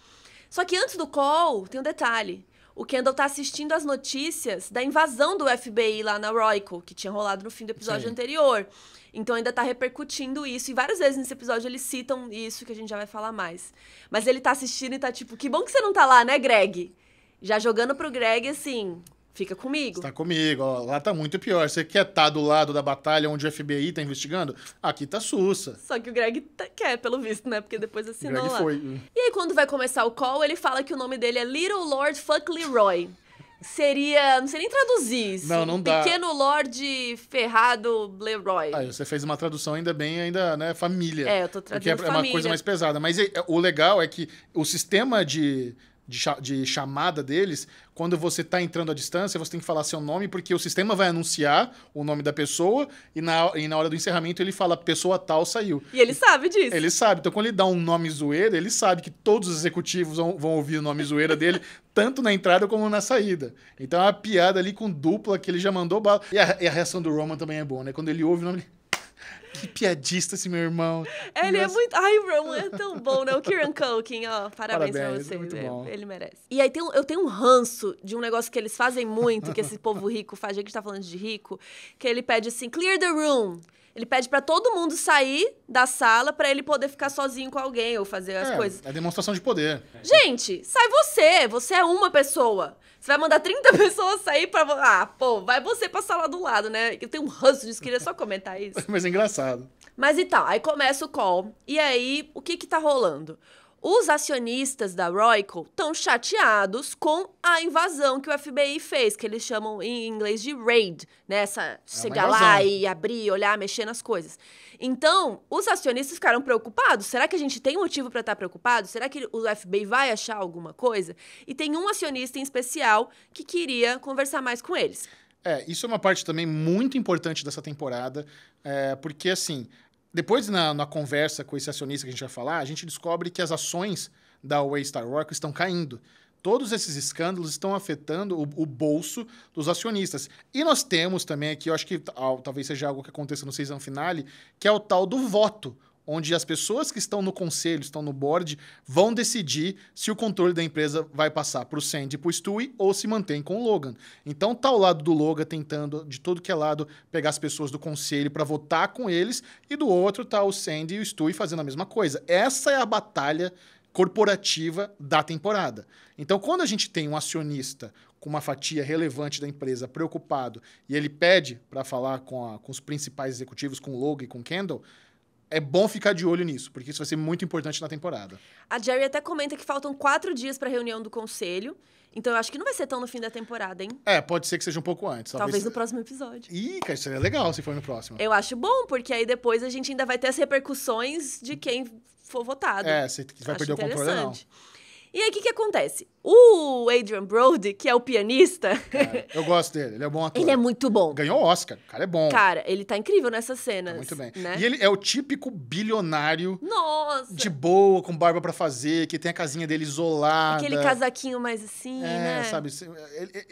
Só que antes do call, tem um detalhe. O Kendall tá assistindo as notícias da invasão do FBI lá na Royco, que tinha rolado no fim do episódio Sim. anterior. Então ainda tá repercutindo isso. E várias vezes nesse episódio eles citam isso, que a gente já vai falar mais. Mas ele tá assistindo e tá tipo, que bom que você não tá lá, né, Greg? Já jogando pro Greg, assim, Fica comigo. Está comigo. Ó, lá tá muito pior. Você quer estar tá do lado da batalha onde o FBI tá investigando? Aqui tá sussa. Só que o Greg tá, quer, pelo visto, né? Porque depois assinou Greg lá. Foi. Né? E aí, quando vai começar o call, ele fala que o nome dele é Little Lord Fuck Leroy. Seria. Não sei nem traduzir isso. Não, não dá. Pequeno Lorde Ferrado Leroy. Ah, você fez uma tradução ainda bem, ainda, né? Família. É, eu tô traduzindo. Porque é família. uma coisa mais pesada. Mas é, o legal é que o sistema de, de, de chamada deles quando você está entrando à distância, você tem que falar seu nome, porque o sistema vai anunciar o nome da pessoa e na, e na hora do encerramento ele fala pessoa tal saiu. E ele sabe disso. Ele sabe. Então, quando ele dá um nome zoeira, ele sabe que todos os executivos vão, vão ouvir o nome zoeira dele, tanto na entrada como na saída. Então, é uma piada ali com dupla que ele já mandou bala. E a, e a reação do Roman também é boa, né? Quando ele ouve o nome. Que piadista esse meu irmão. Ele é Nossa. é muito. Ai, Roman é tão bom, né? O Kieran Culkin, ó. Parabéns, parabéns pra você. É é, bom. ele merece. E aí tem, eu tenho um ranço de um negócio que eles fazem muito, que esse povo rico faz, já que a gente tá falando de rico, que ele pede assim: clear the room. Ele pede para todo mundo sair da sala para ele poder ficar sozinho com alguém ou fazer as é, coisas. É demonstração de poder. Gente, sai você! Você é uma pessoa. Você vai mandar 30 pessoas sair pra. Ah, pô, vai você pra sala do lado, né? Eu tenho um ranço disso, queria só comentar isso. Mas é engraçado. Mas então, aí começa o call. E aí, o que que tá rolando? Os acionistas da Royco estão chateados com a invasão que o FBI fez, que eles chamam em inglês de raid, né? Essa é chegar é lá e abrir, olhar, mexer nas coisas. Então, os acionistas ficaram preocupados. Será que a gente tem motivo para estar tá preocupado? Será que o FBI vai achar alguma coisa? E tem um acionista em especial que queria conversar mais com eles. É, isso é uma parte também muito importante dessa temporada, é, porque assim, depois na, na conversa com esse acionista que a gente vai falar, a gente descobre que as ações da Waystar Rock estão caindo. Todos esses escândalos estão afetando o, o, bolso dos acionistas. E nós temos também aqui, eu acho que talvez seja algo que aconteça no season finale, que é o tal do voto onde as pessoas que estão no conselho, estão no board, vão decidir se o controle da empresa vai passar para o Sandy e para o Stewie ou se mantém com o Logan. Então tá ao lado do Logan tentando, de todo que é lado, pegar as pessoas do conselho para votar com eles, e do outro tá o Sandy e o Stewie fazendo a mesma coisa. Essa é a batalha corporativa da temporada. Então, quando a gente tem um acionista com uma fatia relevante da empresa preocupado e ele pede para falar com, a, com, os principais executivos, com Logan e com Kendall, é bom ficar de olho nisso, porque isso vai ser muito importante na temporada. A Jerry até comenta que faltam quatro dias para a reunião do conselho então eu acho que não vai ser tão no fim da temporada, hein? É, pode ser que seja um pouco antes. Talvez, talvez no próximo episódio. Ih, cara, seria legal se for no próximo. Eu acho bom, porque aí depois a gente ainda vai ter as repercussões de quem for votado. É, você vai acho perder o controle, não. E aí, o que, que acontece? O Adrian Brody, que é o pianista. Cara, é, eu gosto dele, ele é bom ator. Ele é muito bom. Ganhou o Oscar, o cara é bom. Cara, ele tá incrível nessas cenas. Tá muito bem. Né? E ele é o típico bilionário. Nossa! De boa, com barba para fazer, que tem a casinha dele isolada. Aquele casaquinho mais assim, é, né? sabe?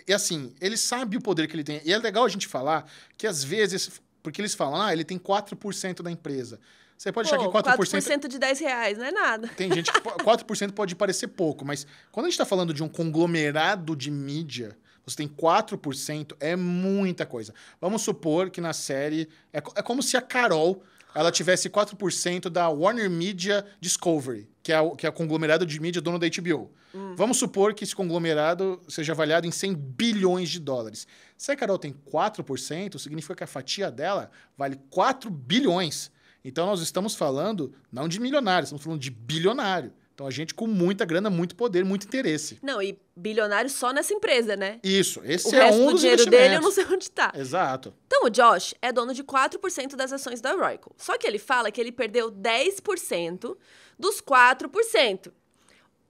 E assim, ele sabe o poder que ele tem. E é legal a gente falar que às vezes. Porque eles falam, ah, ele tem 4% da empresa. Você pode Pô, achar que 4%... 4% de 10 reais, não é nada. Tem gente que 4% pode parecer pouco, mas quando a gente está falando de um conglomerado de mídia, você tem 4%, é muita coisa. Vamos supor que na série... É, é como se a Carol ela tivesse 4% da Warner Media Discovery, que é, o, que é o conglomerado de mídia dono da HBO. Hum. Vamos supor que esse conglomerado seja avaliado em 100 bilhões de dólares. Se a Carol tem 4%, significa que a fatia dela vale 4 bilhões. Então nós estamos falando não de milionário, estamos falando de bilionário. Então a gente com muita grana, muito poder, muito interesse. Não, e bilionário só nessa empresa, né? Isso, esse o é resto um do dos dinheiro dele eu não sei onde tá. Exato. Então o Josh é dono de 4% das ações da Royco. Só que ele fala que ele perdeu 10% dos 4%.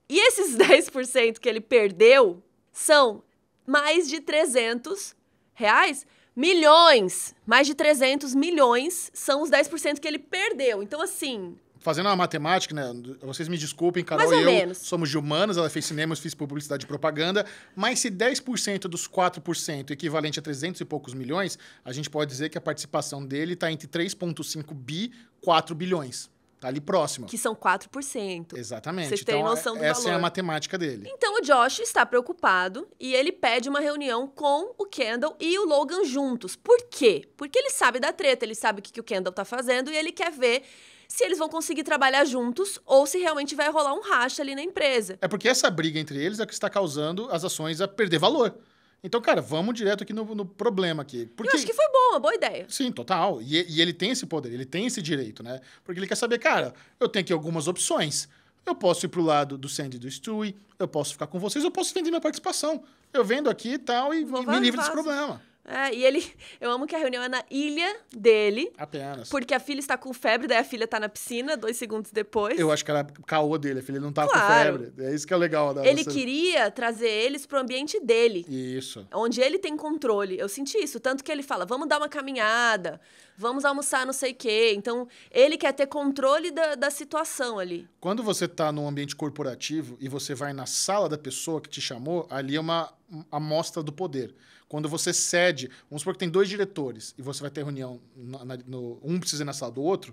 E esses 10% que ele perdeu são mais de 300 reais Milhões, mais de 300 milhões são os 10% que ele perdeu. Então, assim, fazendo uma matemática, né? Vocês me desculpem, Carol e eu menos. somos de humanas, ela fez cinema, eu fiz publicidade e propaganda, mas se 10% dos 4% equivalente a 300 e poucos milhões, a gente pode dizer que a participação dele está entre 3,5 bi e 4 bilhões. Tá ali próximo. Que são 4%. Exatamente. você tem então, noção do essa valor. é a matemática dele. Então o Josh está preocupado e ele pede uma reunião com o Kendall e o Logan juntos. Por quê? Porque ele sabe da treta, ele sabe o que, que o Kendall tá fazendo e ele quer ver se eles vão conseguir trabalhar juntos ou se realmente vai rolar um racha ali na empresa. É porque essa briga entre eles é que está causando as ações a perder valor. Então, cara, vamos direto aqui no, no problema aqui. Porque... Eu acho que foi bom, uma boa ideia. Sim, total. E, e ele tem esse poder, ele tem esse direito, né? Porque ele quer saber, cara, eu tenho aqui algumas opções. Eu posso ir pro lado do Sandy e do Stewie, eu posso ficar com vocês, eu posso vender minha participação. Eu vendo aqui e tal e me, me livro desse problema. É, e ele. Eu amo que a reunião é na ilha dele. Apenas. Porque a filha está com febre, daí a filha está na piscina dois segundos depois. Eu acho que era é caô dele, a filha não está claro. com febre. É isso que é legal. Da né? ele você... queria trazer eles pro ambiente dele. Isso. Onde ele tem controle. Eu senti isso. Tanto que ele fala: vamos dar uma caminhada, vamos almoçar não sei o quê. Então, ele quer ter controle da, da situação ali. Quando você está num ambiente corporativo e você vai na sala da pessoa que te chamou, ali é uma amostra do poder. Quando você cede, vamos supor que tem dois diretores e você vai ter reunião, na, na, no, um precisa ir na sala do outro,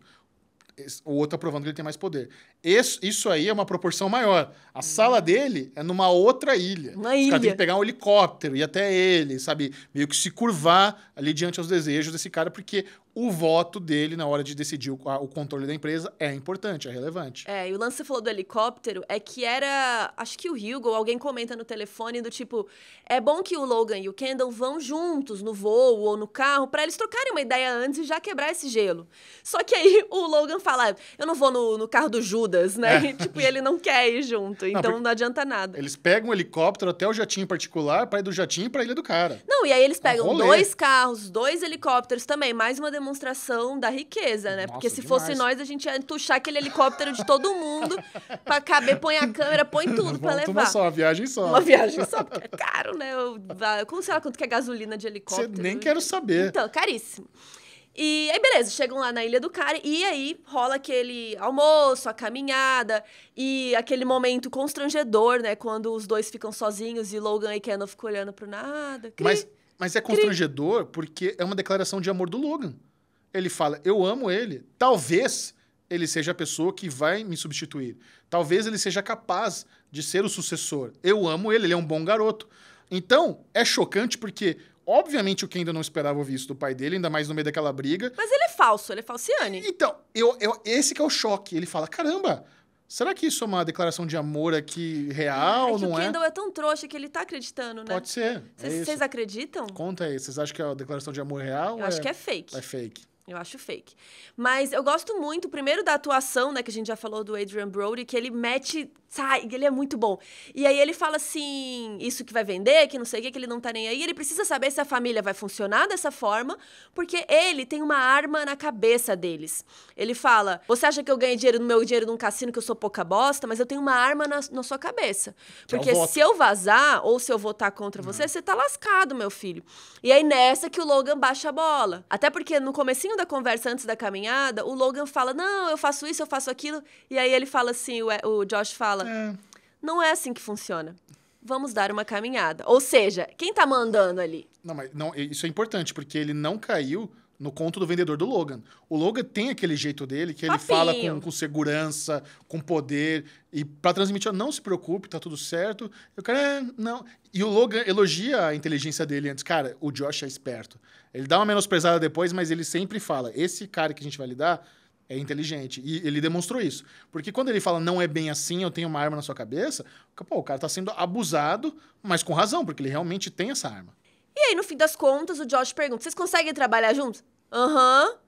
o outro aprovando que ele tem mais poder. Isso, isso aí é uma proporção maior. A hum. sala dele é numa outra ilha. Uma Os ilha. tem que pegar um helicóptero e até ele, sabe? Meio que se curvar ali diante aos desejos desse cara, porque o voto dele na hora de decidir o, a, o, controle da empresa é importante, é relevante. É, e o lance que você falou do helicóptero é que era. Acho que o Hugo, alguém comenta no telefone do tipo: é bom que o Logan e o Kendall vão juntos no voo ou no carro para eles trocarem uma ideia antes e já quebrar esse gelo. Só que aí o Logan fala: eu não vou no, no carro do Judas, né? É. E, tipo, e ele não quer ir junto, então não, não adianta nada. Eles pegam um helicóptero até o jatinho particular, para ir do jatinho para a ilha do cara. Não, e aí eles é pegam um dois carros, dois helicópteros também, mais uma demonstração demonstração da riqueza, né? Nossa, Porque se demais. fosse nós, a gente ia entuchar aquele helicóptero de todo mundo pra caber, põe a câmera, põe tudo pra levar. Uma só, uma viagem só. Uma viagem só, porque é caro, né? Eu, como sei lá quanto que é gasolina de helicóptero. Você nem quero saber. Então, caríssimo. E aí, beleza, chegam lá na Ilha do Cara e aí rola aquele almoço, a caminhada e aquele momento constrangedor, né? Quando os dois ficam sozinhos e Logan e Kenan ficam olhando pro nada. Cri, mas, mas é constrangedor cri. porque é uma declaração de amor do Logan ele fala, eu amo ele, talvez ele seja a pessoa que vai me substituir. Talvez ele seja capaz de ser o sucessor. Eu amo ele, ele é um bom garoto. Então, é chocante porque Obviamente o Kendall não esperava ouvir isso do pai dele, ainda mais no meio daquela briga. Mas ele é falso, ele é falciane. Então, eu, eu, esse que é o choque. Ele fala, caramba, será que isso é uma declaração de amor aqui real, é não é? o Kendall é? é tão trouxa que ele tá acreditando, né? Pode ser. Vocês é acreditam? Conta aí, vocês acham que é uma declaração de amor real? Eu acho é que é fake. É fake. Eu acho fake. Mas eu gosto muito, primeiro, da atuação, né? Que a gente já falou do Adrian Brody, que ele mete sai ele é muito bom. E aí ele fala assim, isso que vai vender, que não sei o que, que ele não tá nem aí. Ele precisa saber se a família vai funcionar dessa forma, porque ele tem uma arma na cabeça deles. Ele fala, você acha que eu ganho dinheiro no meu dinheiro num cassino, que eu sou pouca bosta, mas eu tenho uma arma na, na sua cabeça. É porque se eu vazar, ou se eu votar contra uhum. você, você tá lascado, meu filho. E aí nessa que o Logan baixa a bola. Até porque no comecinho da conversa, antes da caminhada, o Logan fala, não, eu faço isso, eu faço aquilo. E aí ele fala assim, o, o Josh fala, fala: é. não é assim que funciona. Vamos dar uma caminhada. Ou seja, quem tá mandando ali? Não, mas não, isso é importante, porque ele não caiu no conto do vendedor do Logan. O Logan tem aquele jeito dele que ele fala com, com, segurança, com poder, e para transmitir, não se preocupe, tá tudo certo. Eu cara, é, não. E o Logan elogia a inteligência dele antes. Cara, o Josh é esperto. Ele dá uma menosprezada depois, mas ele sempre fala: esse cara que a gente vai lidar é inteligente. E ele demonstrou isso. Porque quando ele fala não é bem assim, eu tenho uma arma na sua cabeça, pô, o cara tá sendo abusado, mas com razão, porque ele realmente tem essa arma. E aí, no fim das contas, o Josh pergunta: vocês conseguem trabalhar juntos? Aham. Uhum.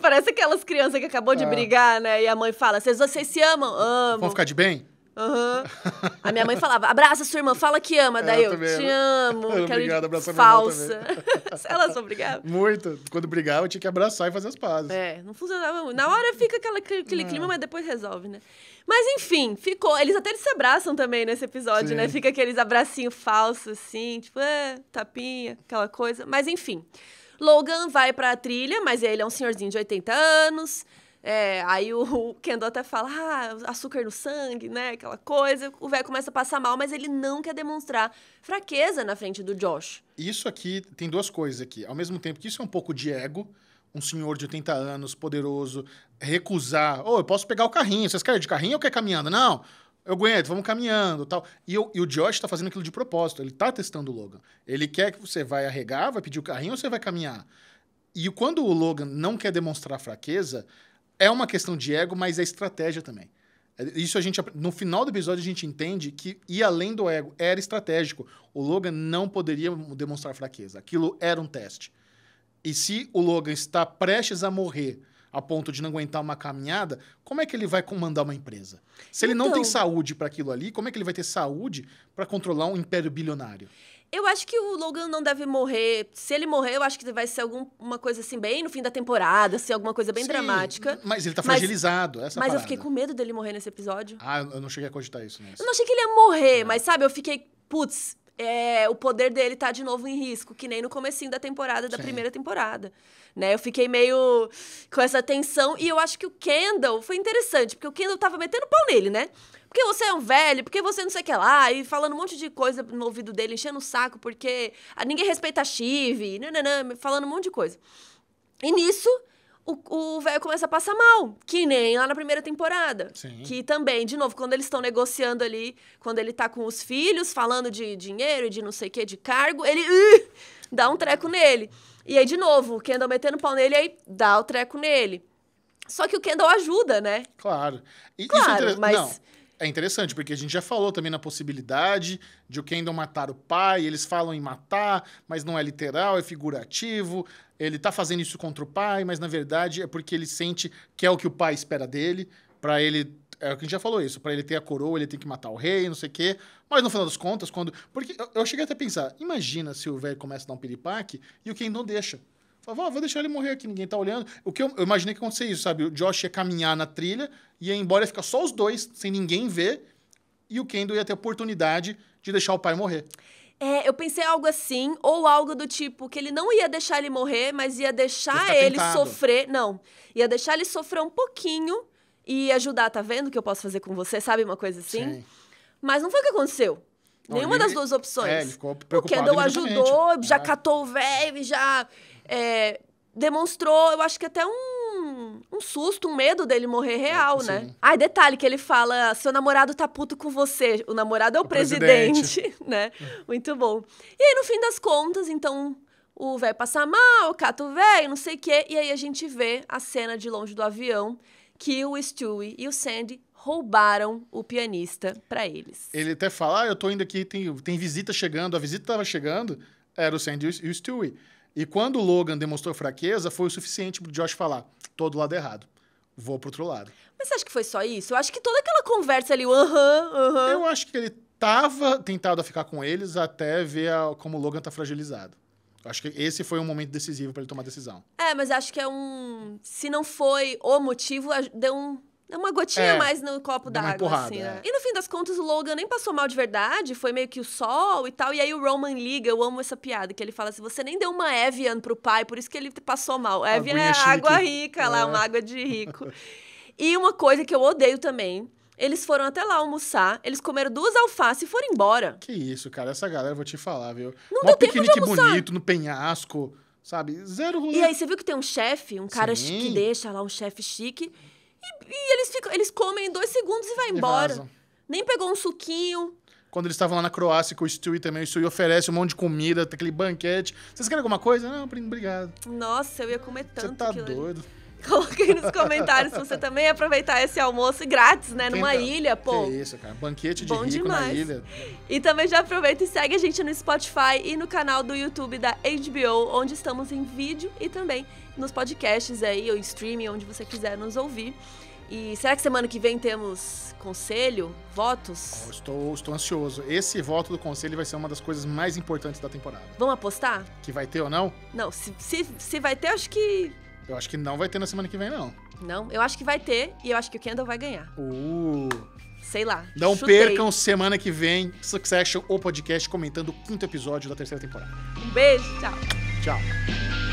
Parece aquelas crianças que acabou de é. brigar, né? E a mãe fala: vocês, vocês se amam? Amo. Vão ficar de bem? Uhum. A minha mãe falava, abraça sua irmã, fala que ama. Daí é, eu, eu te amo. Eu a Minha irmã falsa. Elas são brigadas? Muito. Quando brigava, eu tinha que abraçar e fazer as pazes. É, não funcionava muito. Na hora fica aquela, aquele clima, hum. mas depois resolve, né? Mas enfim, ficou. Eles até se abraçam também nesse episódio, né? Sim. né? Fica aqueles abracinhos falsos, assim, tipo, é, tapinha, aquela coisa. Mas enfim. Logan vai pra trilha, mas ele é um senhorzinho de 80 anos. É, aí o, o Kendo até fala, ah, açúcar no sangue, né? Aquela coisa. O velho começa a passar mal, mas ele não quer demonstrar fraqueza na frente do Josh. Isso aqui tem duas coisas aqui. Ao mesmo tempo que isso é um pouco de ego, um senhor de 80 anos, poderoso, recusar. Ô, oh, eu posso pegar o carrinho. Vocês querem de carrinho ou quer caminhando? Não, eu aguento, vamos caminhando tal. E, tal. e o Josh está fazendo aquilo de propósito, ele está testando o Logan. Ele quer que você vai arregar, vai pedir o carrinho ou você vai caminhar. E quando o Logan não quer demonstrar fraqueza, é uma questão de ego, mas é estratégia também. É, isso a gente no final do episódio a gente entende que ir além do ego era estratégico. O Logan não poderia demonstrar fraqueza. Aquilo era um teste. E se o Logan está prestes a morrer a ponto de não aguentar uma caminhada, como é que ele vai comandar uma empresa? Se ele então, não tem então saúde para aquilo ali, como é que ele vai ter saúde para controlar um império bilionário? Eu acho que o Logan não deve morrer. Se ele morrer, eu acho que vai ser alguma coisa assim, bem no fim da temporada, assim, alguma coisa bem Sim, dramática. Mas ele tá mas, fragilizado, essa é Mas parada. eu fiquei com medo dele morrer nesse episódio. Ah, eu não cheguei a cogitar isso, né? Eu não achei que ele ia morrer, é. mas sabe, eu fiquei, putz, é, o poder dele tá de novo em risco, que nem no comecinho da temporada, da Sim. primeira temporada. Né? Eu fiquei meio com essa tensão. E eu acho que o Kendall foi interessante, porque o Kendall tava metendo pau nele, né? porque você é um velho, porque você não sei o que lá, e falando um monte de coisa no ouvido dele, enchendo o saco, porque ninguém respeita a Chive, nananã, falando um monte de coisa. E nisso, o velho começa a passar mal, que nem lá na primeira temporada. Sim. Que também, de novo, quando eles estão negociando ali, quando ele tá com os filhos, falando de dinheiro e de não sei o que, de cargo, ele uh, dá um treco nele. E aí, de novo, o Kendall metendo pau nele, aí dá o treco nele. Só que o Kendall ajuda, né? Claro. E, é claro, é inter... mas... Não é interessante, porque a gente já falou também na possibilidade de o Kendall matar o pai, eles falam em matar, mas não é literal, é figurativo. Ele tá fazendo isso contra o pai, mas na verdade é porque ele sente que é o que o pai espera dele, para ele é o que a gente já falou isso, para ele ter a coroa, ele tem que matar o rei, não sei o quê. Mas no final das contas, quando. Porque eu, eu cheguei até a pensar, imagina se o velho começa a dar um piripaque e o Kendall deixa. Falava, vou deixar ele morrer aqui, ninguém tá olhando. O que eu, eu imaginei que acontecesse isso, sabe? O Josh ia caminhar na trilha, ia embora, ia ficar só os dois, sem ninguém ver, e o Kendo ia ter a oportunidade de deixar o pai morrer. É, eu pensei algo assim, ou algo do tipo, que ele não ia deixar ele morrer, mas ia deixar ele tentado. Tá sofrer. Não, ia deixar ele sofrer um pouquinho e ajudar, tá vendo o que eu posso fazer com você? Sabe uma coisa assim? Sim. Mas não foi o que aconteceu. Não, Nenhuma ele, das duas opções. É, ele ficou preocupado. O Kendall ajudou, já é. catou o velho, já é, demonstrou, eu acho que até um um susto, um medo dele morrer real, é, né? Ai, detalhe que ele fala: seu namorado tá puto com você. O namorado é o, o presidente. presidente, né? Muito bom. E aí, no fim das contas, então, o velho passa mal, cata o velho, não sei o quê. E aí a gente vê a cena de longe do avião que o Stewie e o Sandy roubaram o pianista para eles. Ele até fala: ah, eu tô indo aqui, tem, tem visita chegando, a visita tava chegando, era o Sandy e o Stewie. E quando o Logan demonstrou fraqueza, foi o suficiente pro Josh falar: tô do lado errado. Vou pro outro lado. Mas você acha que foi só isso? Eu acho que toda aquela conversa ali, aham, uh aham. -huh, uh -huh. Eu acho que ele tava tentado a ficar com eles até ver a, como o Logan tá fragilizado. Acho que esse foi um momento decisivo para ele tomar decisão. É, mas acho que é um. Se não foi o motivo, deu um é uma gotinha é, mais no copo d'água, assim, né? é. E no fim das contas, o Logan nem passou mal de verdade, foi meio que o sol e tal. E aí o Roman liga, eu amo essa piada, que ele fala assim: você nem deu uma Evian pro pai, por isso que ele passou mal. Evian é água rica lá, é. uma água de rico. e uma coisa que eu odeio também. Eles foram até lá almoçar, eles comeram duas alfaces e foram embora. Que isso, cara. Essa galera, vou te falar, viu? Não deu piquenique tempo de almoçar. bonito no penhasco, sabe? Zero rolê. E aí, você viu que tem um chefe, um cara que deixa lá um chefe chique e, e eles, ficam, eles comem em dois segundos e vai embora. Nem pegou um suquinho. Quando eles estavam lá na Croácia com o Stewie também, o Stewie oferece um monte de comida, tem aquele banquete. Vocês querem alguma coisa? Não, obrigado. Nossa, eu ia comer tanto. Você tá doido. Ali. Coloque aí nos comentários se você também aproveitar esse almoço grátis, né? Tenta. Numa então, ilha, pô. Que isso, cara. Banquete de Bom rico demais. na ilha. E também já aproveita e segue a gente no Spotify e no canal do YouTube da HBO, onde estamos em vídeo e também nos podcasts aí, ou streaming, onde você quiser nos ouvir. E será que semana que vem temos conselho, votos? Oh, estou, estou ansioso. Esse voto do conselho vai ser uma das coisas mais importantes da temporada. Vamos apostar? Que vai ter ou não? Não, se, se, se vai ter, acho que eu acho que não vai ter na semana que vem, não. Não, eu acho que vai ter e eu acho que o Kendall vai ganhar. Uh. Sei lá. Não chutei. percam semana que vem Succession, o podcast comentando o quinto episódio da terceira temporada. Um beijo, tchau. Tchau.